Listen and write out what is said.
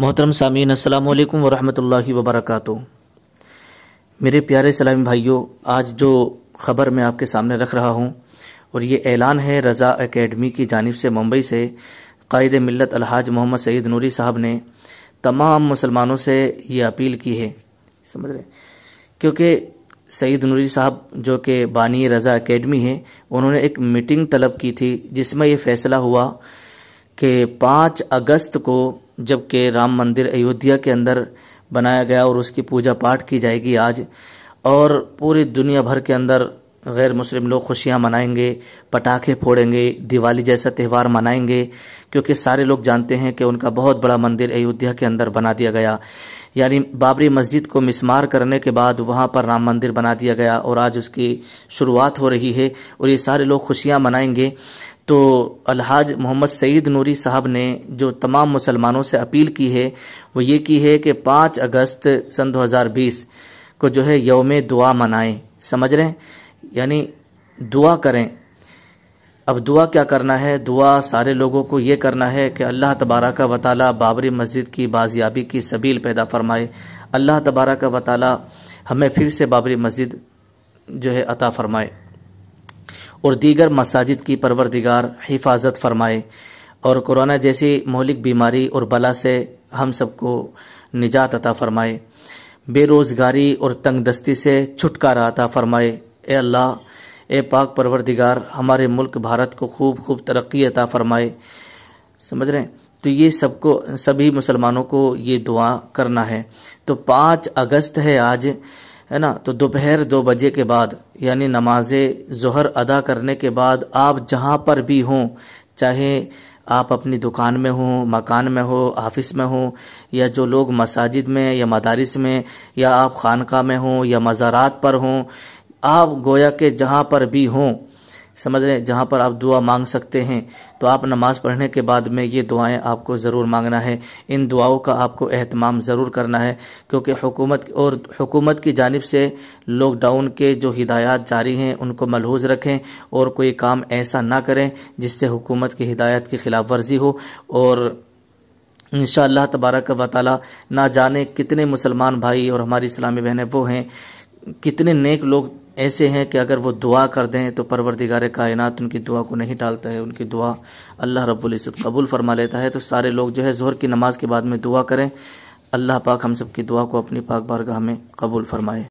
मोहतरम सामीन अल्लाम वरहमल वबरक मेरे प्यारे सलामी भाइयों आज जो ख़बर मैं आपके सामने रख रहा हूँ और ये ऐलान है रज़ा एकेडमी की जानब से मुंबई से कायद मिलत अलहाज मोहम्मद सईद नूरी साहब ने तमाम मुसलमानों से ये अपील की है समझ रहे क्योंकि सईद नूरी साहब जो कि बानी रज़ा एकेडमी है उन्होंने एक मीटिंग तलब की थी जिसमें ये फैसला हुआ कि पाँच अगस्त को जबकि राम मंदिर अयोध्या के अंदर बनाया गया और उसकी पूजा पाठ की जाएगी आज और पूरी दुनिया भर के अंदर गैर मुस्लिम लोग खुशियाँ मनाएंगे पटाखे फोड़ेंगे दिवाली जैसा त्यौहार मनाएंगे क्योंकि सारे लोग जानते हैं कि उनका बहुत बड़ा मंदिर अयोध्या के अंदर बना दिया गया यानी बाबरी मस्जिद को मिसमार करने के बाद वहाँ पर राम मंदिर बना दिया गया और आज उसकी शुरुआत हो रही है और ये सारे लोग खुशियाँ मनाएंगे तो अलहाज मोहम्मद सईद नूरी साहब ने जो तमाम मुसलमानों से अपील की है वो ये की है कि पाँच अगस्त सन 2020 को जो है योम दुआ मनाएं समझ रहे हैं यानी दुआ करें अब दुआ क्या करना है दुआ सारे लोगों को ये करना है कि अल्लाह तबारा का वताल बाबरी मस्जिद की बाजियाबी की सबील पैदा फरमाए अल्लाह तबारा का वताल हमें फिर से बाबरी मस्जिद जो है अता फरमाए और दीगर मसाजिद की परवरदिगार हिफाजत फरमाए और कोरोना जैसी मौलिक बीमारी और बला से हम सबको निजात अता फरमाए बेरोज़गारी और तंगदस्ती से छुटकारा अता फरमाए ए अल्लाह ए पाक परवरदिगार हमारे मुल्क भारत को खूब खूब तरक्की अता फरमाए समझ रहे हैं तो ये सबको सभी मुसलमानों को ये दुआ करना है तो पाँच अगस्त है आज है ना तो दोपहर दो बजे के बाद यानी नमाज जहर अदा करने के बाद आप जहाँ पर भी हों चाहे आप अपनी दुकान में हों मकान में हो ऑफिस में हों या जो लोग मसाजिद में या मदारस में या आप खानका में हों या मज़ारात पर हों आप गोया के जहाँ पर भी हों समझ हैं जहाँ पर आप दुआ मांग सकते हैं तो आप नमाज पढ़ने के बाद में ये दुआएं आपको ज़रूर मांगना है इन दुआओं का आपको अहतमाम ज़रूर करना है क्योंकि हुकूमत और हुकूमत की जानब से लॉकडाउन के जो हिदायत जारी हैं उनको मलहूज रखें और कोई काम ऐसा ना करें जिससे हुकूमत की हिदायत की खिलाफ वर्जी हो और इन तबारक व ना जाने कितने मुसलमान भाई और हमारी इस्लामी बहनें वो हैं कितने नेक लोग ऐसे हैं कि अगर वो दुआ कर दें तो परवरदिगार कायनात उनकी दुआ को नहीं डालता है उनकी दुआ अल्लाह रब्बुल्ज़त कबूल फरमा लेता है तो सारे लोग जो है जोहर की नमाज के बाद में दुआ करें अल्लाह पाक हम सब की दुआ को अपनी पाक बारगाह में कबूल फरमाए